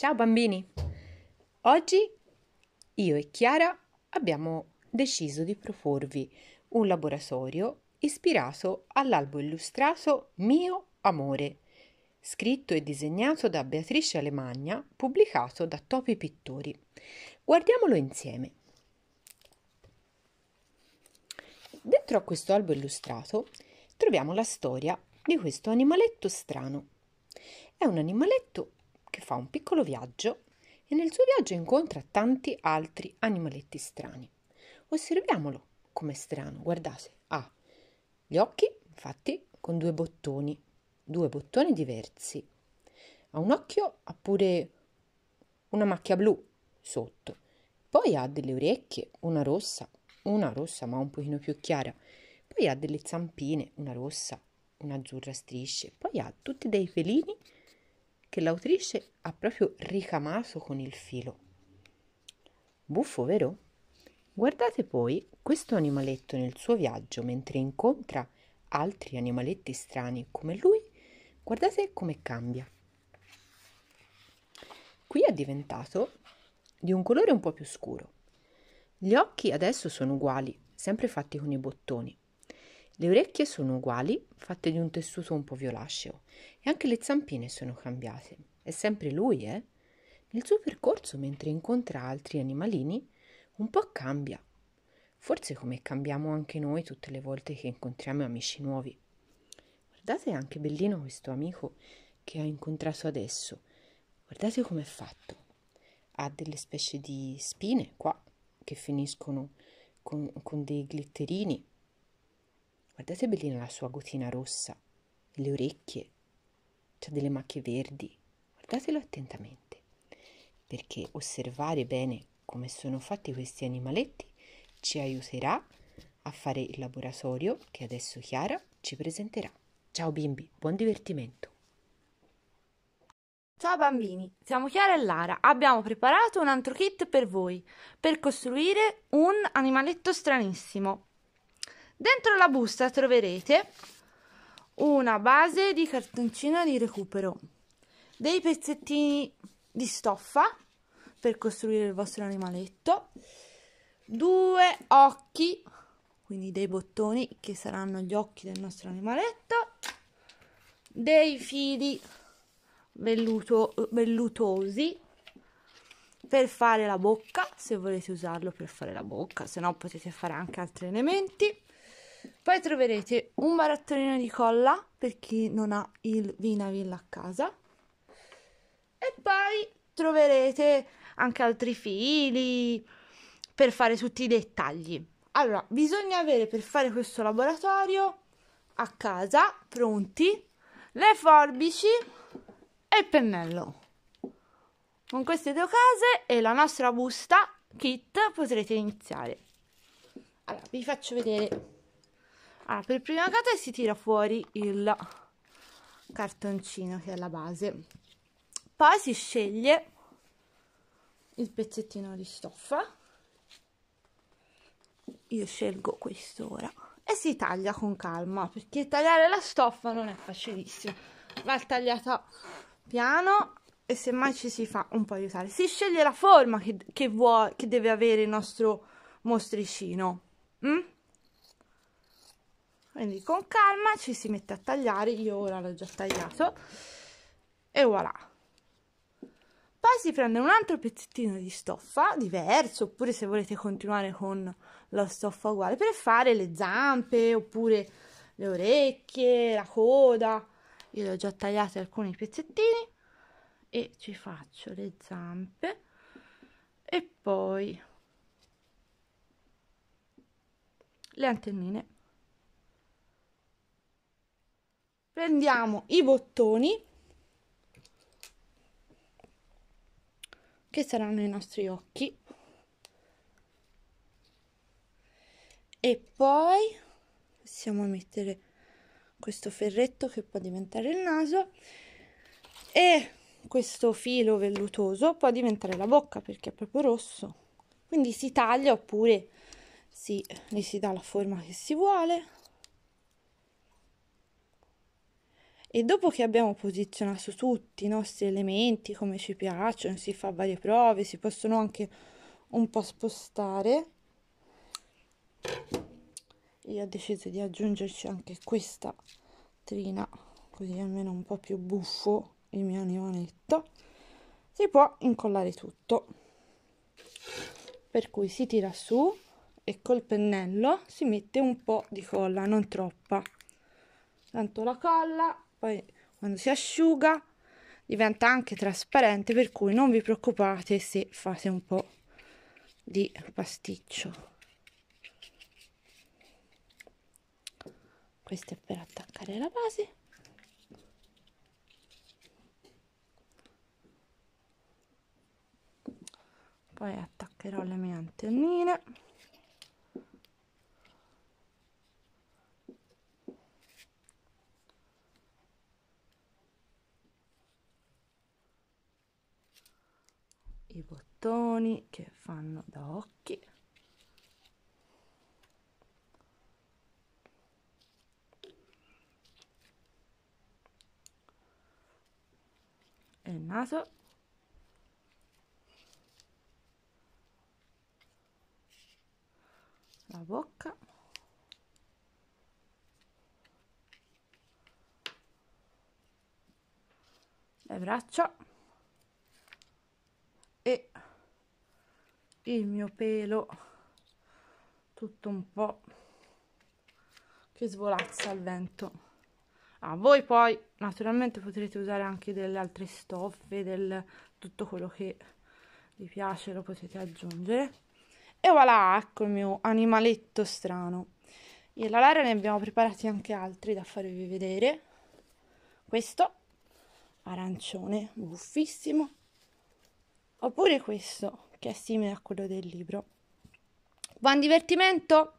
Ciao bambini! Oggi io e Chiara abbiamo deciso di proporvi un laboratorio ispirato all'albo illustrato Mio Amore, scritto e disegnato da Beatrice Alemagna, pubblicato da Topi Pittori. Guardiamolo insieme. Dentro a questo albo illustrato troviamo la storia di questo animaletto strano. È un animaletto fa un piccolo viaggio e nel suo viaggio incontra tanti altri animaletti strani. Osserviamolo come strano, guardate, ha gli occhi fatti con due bottoni, due bottoni diversi. Ha un occhio ha pure una macchia blu sotto, poi ha delle orecchie, una rossa, una rossa ma un pochino più chiara, poi ha delle zampine, una rossa, un'azzurra strisce, poi ha tutti dei felini che l'autrice ha proprio ricamato con il filo. Buffo, vero? Guardate poi questo animaletto nel suo viaggio mentre incontra altri animaletti strani come lui, guardate come cambia. Qui è diventato di un colore un po' più scuro. Gli occhi adesso sono uguali, sempre fatti con i bottoni, le orecchie sono uguali, fatte di un tessuto un po' violaceo, e anche le zampine sono cambiate. È sempre lui, eh? Nel suo percorso, mentre incontra altri animalini, un po' cambia. Forse come cambiamo anche noi tutte le volte che incontriamo amici nuovi. Guardate anche bellino questo amico che ha incontrato adesso. Guardate com'è fatto. Ha delle specie di spine qua che finiscono con, con dei glitterini Guardate bellina la sua gotina rossa, le orecchie, c'ha delle macchie verdi. Guardatelo attentamente, perché osservare bene come sono fatti questi animaletti ci aiuterà a fare il laboratorio che adesso Chiara ci presenterà. Ciao bimbi, buon divertimento! Ciao bambini, siamo Chiara e Lara. Abbiamo preparato un altro kit per voi per costruire un animaletto stranissimo. Dentro la busta troverete una base di cartoncino di recupero, dei pezzettini di stoffa per costruire il vostro animaletto, due occhi, quindi dei bottoni che saranno gli occhi del nostro animaletto, dei fili velluto, vellutosi per fare la bocca, se volete usarlo per fare la bocca, se no potete fare anche altri elementi poi troverete un barattolino di colla per chi non ha il Vinavil a casa. E poi troverete anche altri fili per fare tutti i dettagli. Allora, bisogna avere per fare questo laboratorio a casa pronti le forbici e il pennello. Con queste due cose e la nostra busta kit potrete iniziare. Allora, vi faccio vedere allora, ah, per prima cosa si tira fuori il cartoncino che è la base. Poi si sceglie il pezzettino di stoffa. Io scelgo questo ora. E si taglia con calma, perché tagliare la stoffa non è facilissimo. Va tagliata piano e semmai ci si fa un po' aiutare. Si sceglie la forma che, che, vuoi, che deve avere il nostro mostricino. Mm? quindi con calma ci si mette a tagliare io ora l'ho già tagliato e voilà poi si prende un altro pezzettino di stoffa diverso oppure se volete continuare con la stoffa uguale per fare le zampe oppure le orecchie la coda io le ho già tagliato alcuni pezzettini e ci faccio le zampe e poi le antennine prendiamo i bottoni che saranno i nostri occhi e poi possiamo mettere questo ferretto che può diventare il naso e questo filo vellutoso può diventare la bocca perché è proprio rosso quindi si taglia oppure si, gli si dà la forma che si vuole E dopo che abbiamo posizionato tutti i nostri elementi come ci piacciono, si fa varie prove, si possono anche un po' spostare. Io ho deciso di aggiungerci anche questa trina, così almeno un po' più buffo il mio animaletto. Si può incollare tutto. Per cui si tira su e col pennello si mette un po' di colla, non troppa. Tanto la colla poi quando si asciuga diventa anche trasparente per cui non vi preoccupate se fate un po' di pasticcio questo è per attaccare la base poi attaccherò le mie antennine i bottoni che fanno da occhi e il naso la bocca le braccia e il mio pelo tutto un po' che svolazza al vento. Ah, voi poi naturalmente potrete usare anche delle altre stoffe, del tutto quello che vi piace lo potete aggiungere. E voilà, ecco il mio animaletto strano. Io e la Lara ne abbiamo preparati anche altri da farvi vedere. Questo arancione buffissimo Oppure questo, che è simile a quello del libro. Buon divertimento!